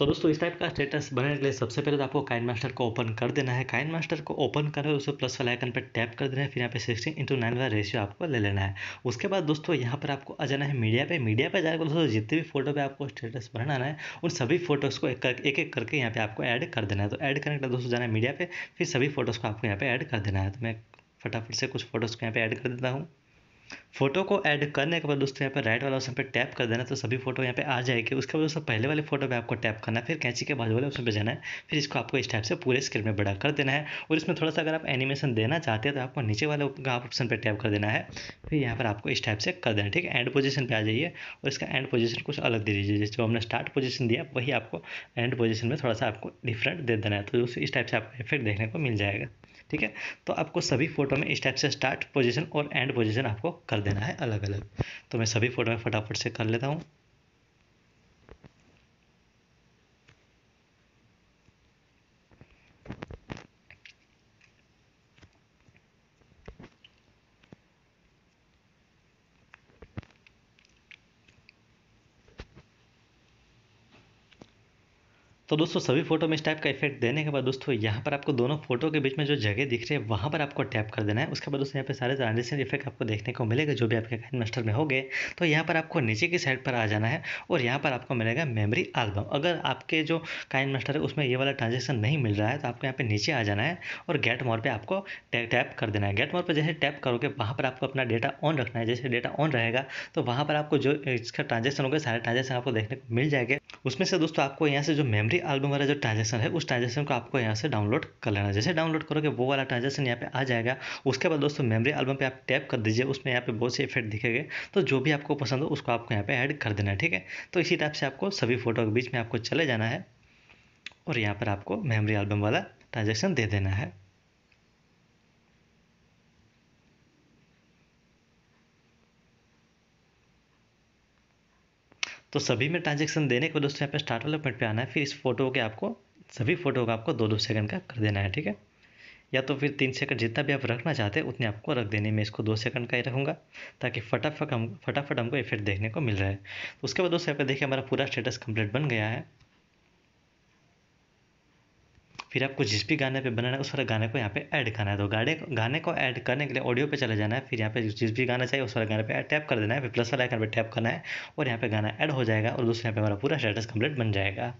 तो दोस्तों इस टाइप का स्टेटस बनाने के लिए सबसे पहले तो आपको काइन मास्टर को ओपन कर देना है काइन मास्टर को ओपन करो उसे प्लस वाले आइकन पर टैप कर देना है फिर यहाँ पे सिक्सटी इंटू नाइन वाला रेशियो आपको ले लेना है उसके बाद दोस्तों यहाँ पर आपको आ जाना है मीडिया पे मीडिया पे जाकर दोस्तों जितने भी फोटो पे आपको स्टेटस बनाना है उन सभी फोटोज़ को एक एक, एक करके यहाँ पे आपको ऐड कर देना है तो ऐड करने के लिए दोस्तों जाना है मीडिया पर फिर सभी फोटोज़ को आपको यहाँ पे ऐड कर देना है तो मैं फटाफट से कुछ फोटोज़ को यहाँ पे ऐड कर देता हूँ फोटो को ऐड करने के बाद दोस्तों यहाँ पे राइट वाला ऑप्शन पे टैप कर देना तो सभी फोटो यहाँ पे आ जाएगी उसके बाद दोस्तों पहले वाले फोटो पे आपको टैप करना है फिर कैंची के बाजू वाले ऑप्शन पे जाना है फिर इसको आपको इस टाइप से पूरे स्क्रीन में बड़ा कर देना है और इसमें थोड़ा सा अगर आप एनिमेशन देना चाहते हैं तो आपको नीचे वाले आप ऑप्शन पर टैप कर देना है फिर यहाँ पर आपको इस टाइप से कर देना है ठीक है एंड पोजिशन पर आ जाइए और इसका एंड पोजिशन कुछ अलग दे दीजिए जो हमने स्टार्ट पोजिशन दिया वही आपको एंड पोजिशन में थोड़ा सा आपको डिफरेंट दे देना है तो दोस्तों इस टाइप से आपको इफेक्ट देखने को मिल जाएगा ठीक है तो आपको सभी फोटो में स्टेप से स्टार्ट पोजिशन और एंड पोजिशन आपको कर देना है अलग अलग तो मैं सभी फोटो में फटाफट से कर लेता हूँ तो दोस्तों सभी फोटो में इस टाइप का इफेक्ट देने के बाद दोस्तों यहाँ पर आपको दोनों फोटो के बीच में जो जगह दिख रही है वहाँ पर आपको टैप कर देना है उसके बाद दोस्तों यहाँ पे सारे ट्रांजेक्शन इफेक्ट आपको देखने को मिलेगा जो भी आपके काइन मास्टर में हो गए तो यहाँ पर आपको नीचे की साइड पर आ जाना है और यहाँ पर आपको मिलेगा मेमरी एल्बम अगर आपके जो काइन मास्टर है उसमें ये वाला ट्रांजेक्शन नहीं मिल रहा है तो आपको यहाँ पर नीचे आ जाना है और गेट मोर पर आपको टैप कर देना है गेट मोर पर जैसे टैप करोगे वहाँ पर आपको अपना डेटा ऑन रखना है जैसे डेटा ऑन रहेगा तो वहाँ पर आपको जो इसका ट्रांजेक्शन होगा सारे ट्रांजेक्शन आपको देखने को मिल जाएंगे उसमें से दोस्तों आपको यहाँ से जो मेमरी एल्बम वाला जो ट्रांजेक्शन है उस ट्रांजेक्शन को आपको यहाँ से डाउनलोड कर लेना जैसे डाउनलोड करोगे वो वाला ट्रांजेक्शन यहाँ पे आ जाएगा उसके बाद दोस्तों मेमोरी एल्बम पे आप टैप कर दीजिए उसमें यहाँ पे बहुत से इफेक्ट दिखेंगे तो जो भी आपको पसंद हो उसको आपको यहाँ पे ऐड कर देना है ठीक है तो इसी टाइप से आपको सभी फोटो के बीच में आपको चले जाना है और यहाँ पर आपको मेमरी एल्बम वाला ट्रांजेक्शन दे देना है तो सभी में ट्रांजेक्शन देने के दोस्तों यहाँ पे स्टार्ट वाले पॉइंट पे आना है फिर इस फोटो के आपको सभी फोटो का आपको दो दो सेकंड का कर देना है ठीक है या तो फिर तीन सेकंड जितना भी आप रखना चाहते हैं उतने आपको रख देने में इसको दो सेकंड का ही रहूँगा ताकि फटाफट हम फटाफट हमको इफेक्ट देखने को मिल रहा है तो उसके बाद दोस्तों यहाँ पे देखिए हमारा पूरा स्टेटस कंप्लीट बन गया है फिर आपको जिस भी गाने पे बनाना है उस वाले गाने को यहाँ पे ऐड करना है तो गाने गाने को ऐड करने के लिए ऑडियो पे चले जाना है फिर यहाँ पे जिस भी गाना चाहिए उस वाले गाने पे टैप कर देना है फिर प्लस वाले आइकन पे टैप करना है और यहाँ पे गाना ऐड हो जाएगा और दूसरे यहाँ पे हमारा पूरा स्टेटस कंप्लीट बन जाएगा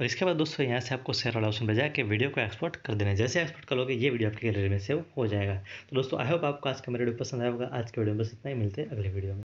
और इसके बाद दोस्तों यहाँ से आपको शेयर वाला ऑप्शन पर जाकर वीडियो को एक्सपोर्ट कर देना है जैसे एक्सपोर्ट करोगे ये वीडियो आपकी गैलरी में सेव हो जाएगा तो दोस्तों आई होप आपको आज का मेरा वीडियो पसंद आएगा आज के वीडियो में बस इतना ही मिलते हैं अगले वीडियो में